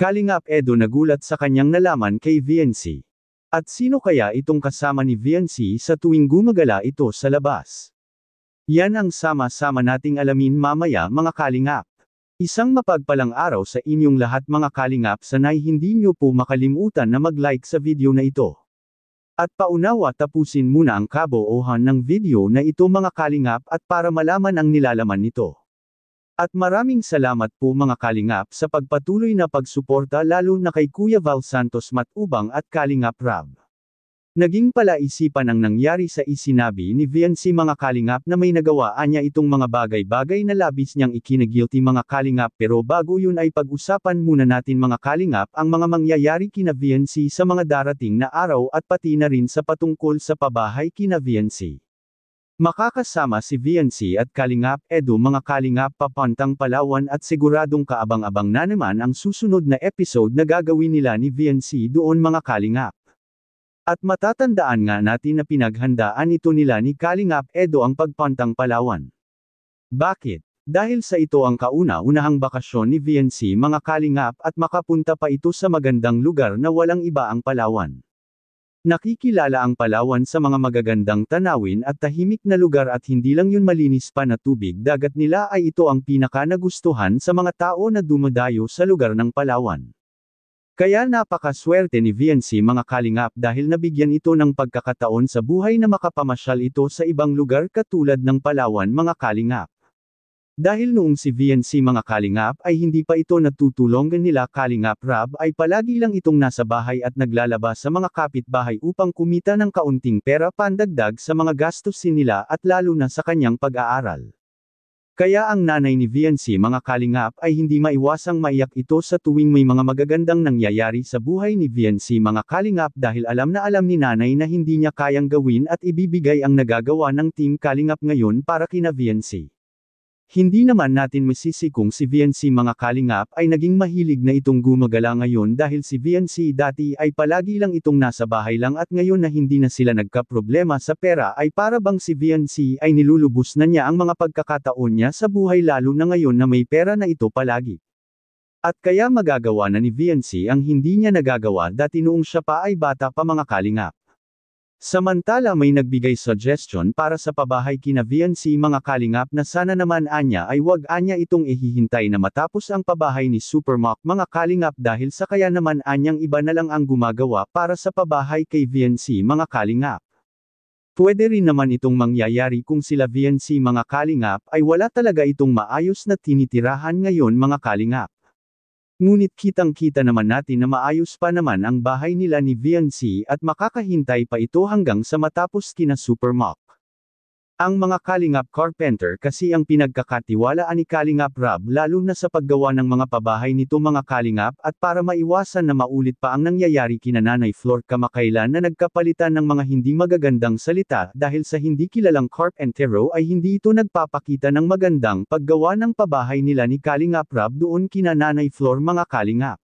Kalingap Edo nagulat sa kanyang nalaman kay VNC. At sino kaya itong kasama ni VNC sa tuwing gumagala ito sa labas? Yan ang sama-sama nating alamin mamaya mga kalingap. Isang mapagpalang araw sa inyong lahat mga kalingap sanay hindi nyo po makalimutan na mag-like sa video na ito. At paunawa tapusin muna ang kaboohan ng video na ito mga kalingap at para malaman ang nilalaman nito. At maraming salamat po mga Kalingap sa pagpatuloy na pagsuporta lalo na kay Kuya Val Santos Matubang at Kalingap Rab. Naging palaisipan ang nangyari sa isinabi ni Vianci mga Kalingap na may nagawaan niya itong mga bagay-bagay na labis niyang ikinagilty mga Kalingap pero bago yun ay pag-usapan muna natin mga Kalingap ang mga mangyayari kina Vianci sa mga darating na araw at pati na rin sa patungkol sa pabahay kina Vianci. Makakasama si VNC at Kalingap Edu mga Kalingap papuntang Palawan at siguradong kaabang-abang na naman ang susunod na episode na gagawin nila ni VNC doon mga Kalingap. At matatandaan nga natin na pinaghandaan ito nila ni Kalingap Edo ang pagpantang Palawan. Bakit? Dahil sa ito ang kauna-unahang bakasyon ni VNC mga Kalingap at makapunta pa ito sa magandang lugar na walang iba ang Palawan. Nakikilala ang Palawan sa mga magagandang tanawin at tahimik na lugar at hindi lang yun malinis pa na tubig dagat nila ay ito ang pinaka nagustuhan sa mga tao na dumadayo sa lugar ng Palawan. Kaya napakaswerte ni VNC mga kalingap dahil nabigyan ito ng pagkakataon sa buhay na makapamasyal ito sa ibang lugar katulad ng Palawan mga kalingap. Dahil noong si VNC mga kalingap ay hindi pa ito natutulongan nila kalingap Rab ay palagi lang itong nasa bahay at naglalaba sa mga kapitbahay upang kumita ng kaunting pera pandagdag sa mga gastusin nila at lalo na sa kanyang pag-aaral. Kaya ang nanay ni VNC mga kalingap ay hindi maiwasang maiyak ito sa tuwing may mga magagandang nangyayari sa buhay ni VNC mga kalingap dahil alam na alam ni nanay na hindi niya kayang gawin at ibibigay ang nagagawa ng team kalingap ngayon para kina VNC. Hindi naman natin masisi kung si VNC mga kalingap ay naging mahilig na itong gumagala ngayon dahil si VNC dati ay palagi lang itong nasa bahay lang at ngayon na hindi na sila nagka-problema sa pera ay para bang si VNC ay nilulubos na niya ang mga pagkakataon niya sa buhay lalo na ngayon na may pera na ito palagi. At kaya magagawa na ni VNC ang hindi niya nagagawa dati noong siya pa ay bata pa mga kalingap. Samantala may nagbigay suggestion para sa pabahay kina VNC mga kalingap na sana naman anya ay wag anya itong ihihintay na matapos ang pabahay ni Supermock mga kalingap dahil sa kaya naman anyang iba na lang ang gumagawa para sa pabahay kay VNC mga kalingap. Pwede rin naman itong mangyayari kung sila VNC mga kalingap ay wala talaga itong maayos na tinitirahan ngayon mga kalingap. Ngunit kitang-kita naman natin na maayos pa naman ang bahay nila ni Vianci at makakahintay pa ito hanggang sa matapos kina Super ang mga Kalingap Carpenter kasi ang pinagkakatiwalaan ni Kalingap Rob lalo na sa paggawa ng mga pabahay nito mga Kalingap at para maiwasan na maulit pa ang nangyayari kina Nanay Flor kamakailan na nagkapalitan ng mga hindi magagandang salita dahil sa hindi kilalang Carpentero ay hindi ito nagpapakita ng magandang paggawa ng pabahay nila ni Kalingap Rob doon kina Nanay Flor mga Kalingap.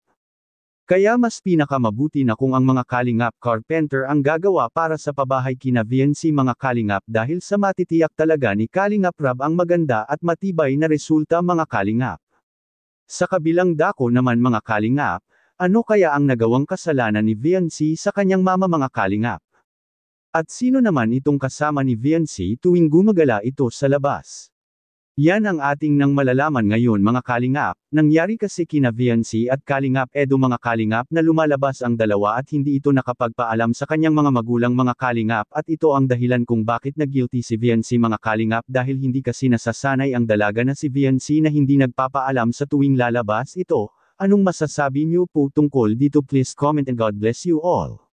Kaya mas pinakamabuti na kung ang mga kalingap carpenter ang gagawa para sa pabahay kina VNC mga kalingap dahil sa matitiyak talaga ni kalingap Rab ang maganda at matibay na resulta mga kalingap. Sa kabilang dako naman mga kalingap, ano kaya ang nagawang kasalanan ni VNC sa kanyang mama mga kalingap? At sino naman itong kasama ni VNC tuwing gumagala ito sa labas? Yan ang ating nang malalaman ngayon mga kalingap, nangyari kasi kina VNC at kalingap edo mga kalingap na lumalabas ang dalawa at hindi ito nakapagpaalam sa kanyang mga magulang mga kalingap at ito ang dahilan kung bakit nag guilty si VNC mga kalingap dahil hindi kasi nasasanay ang dalaga na si VNC na hindi nagpapaalam sa tuwing lalabas ito, anong masasabi niyo po tungkol dito please comment and God bless you all.